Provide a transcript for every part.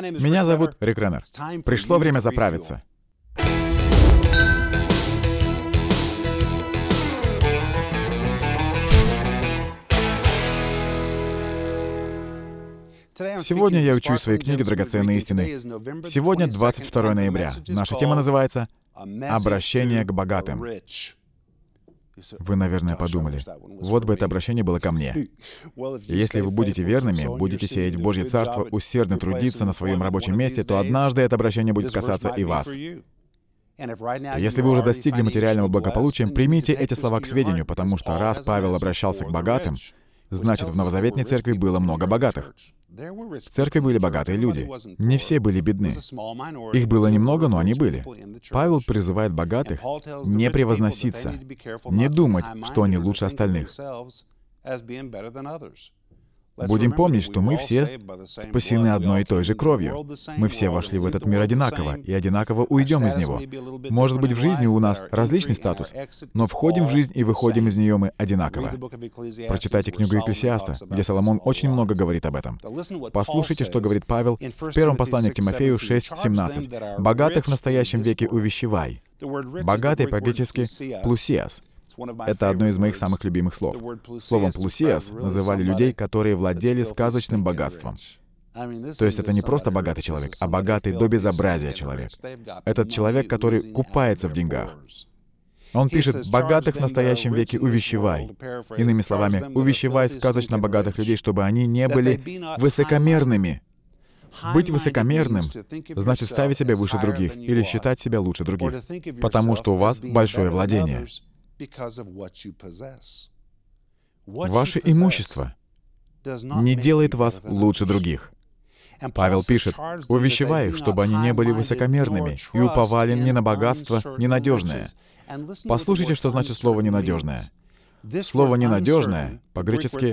Меня зовут Рик Реннер. Пришло время заправиться. Сегодня я учу свои книги «Драгоценные истины». Сегодня 22 ноября. Наша тема называется «Обращение к богатым». Вы, наверное, подумали, вот бы это обращение было ко мне. Если вы будете верными, будете сеять в Божье Царство, усердно трудиться на своем рабочем месте, то однажды это обращение будет касаться и вас. Если вы уже достигли материального благополучия, примите эти слова к сведению, потому что раз Павел обращался к богатым, Значит, в новозаветной церкви было много богатых. В церкви были богатые люди. Не все были бедны. Их было немного, но они были. Павел призывает богатых не превозноситься, не думать, что они лучше остальных. Будем помнить, что мы все спасены одной и той же кровью. Мы все вошли в этот мир одинаково, и одинаково уйдем из него. Может быть, в жизни у нас различный статус, но входим в жизнь и выходим из нее мы одинаково. Прочитайте книгу Екклесиаста, где Соломон очень много говорит об этом. Послушайте, что говорит Павел в первом послании к Тимофею 6.17. «Богатых в настоящем веке увещевай». Богатый по-гречески «плусиас», это одно из моих самых любимых слов. Словом «плусиас» называли людей, которые владели сказочным богатством. То есть это не просто богатый человек, а богатый до безобразия человек. Этот человек, который купается в деньгах. Он пишет, «Богатых в настоящем веке увещевай». Иными словами, увещевай сказочно богатых людей, чтобы они не были высокомерными. Быть высокомерным значит ставить себя выше других или считать себя лучше других, потому что у вас большое владение. Ваше имущество не делает вас лучше других. Павел пишет, «Увещевай их, чтобы они не были высокомерными и уповали не на богатство ненадежное». Послушайте, что значит слово «ненадежное». Слово «ненадежное» по-гречески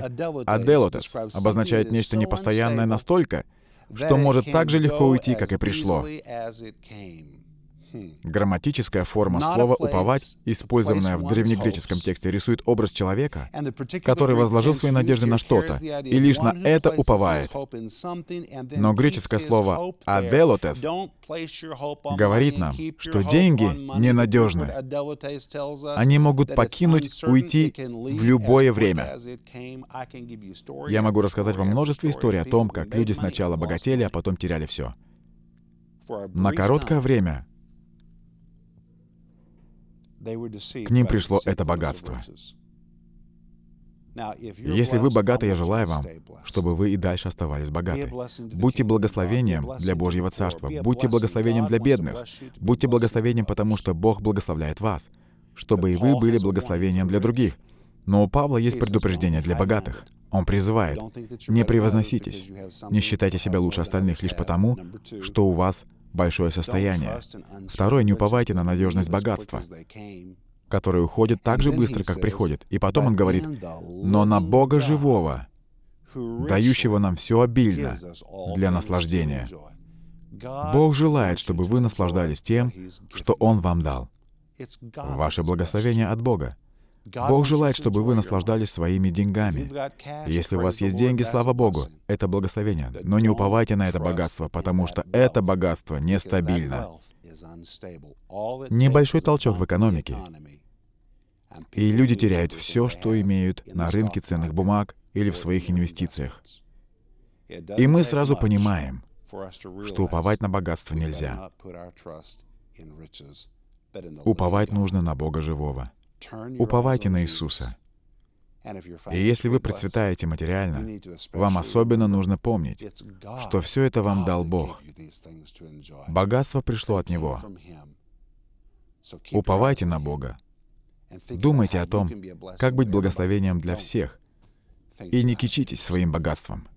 «аделотес» обозначает нечто непостоянное настолько, что может так же легко уйти, как и пришло. Грамматическая форма слова «уповать», использованная в древнегреческом тексте, рисует образ человека, который возложил свои надежды на что-то, и лишь на это уповает. Но греческое слово «аделотес» говорит нам, что деньги ненадежны. Они могут покинуть, уйти в любое время. Я могу рассказать вам множество историй о том, как люди сначала богатели, а потом теряли все. На короткое время к ним пришло это богатство. Если вы богаты, я желаю вам, чтобы вы и дальше оставались богаты. Будьте благословением для Божьего Царства. Будьте благословением для бедных. Будьте благословением, потому что Бог благословляет вас, чтобы и вы были благословением для других. Но у Павла есть предупреждение для богатых. Он призывает, не превозноситесь, не считайте себя лучше остальных лишь потому, что у вас большое состояние. Второе, не уповайте на надежность богатства, которое уходит так же быстро, как приходит. И потом он говорит, но на Бога живого, дающего нам все обильно для наслаждения. Бог желает, чтобы вы наслаждались тем, что Он вам дал. Ваше благословение от Бога. Бог желает, чтобы вы наслаждались своими деньгами. Если у вас есть деньги, слава Богу, это благословение. Но не уповайте на это богатство, потому что это богатство нестабильно. Небольшой толчок в экономике, и люди теряют все, что имеют на рынке ценных бумаг или в своих инвестициях. И мы сразу понимаем, что уповать на богатство нельзя. Уповать нужно на Бога живого. Уповайте на Иисуса. И если вы процветаете материально, вам особенно нужно помнить, что все это вам дал Бог. Богатство пришло от Него. Уповайте на Бога. Думайте о том, как быть благословением для всех, и не кичитесь своим богатством.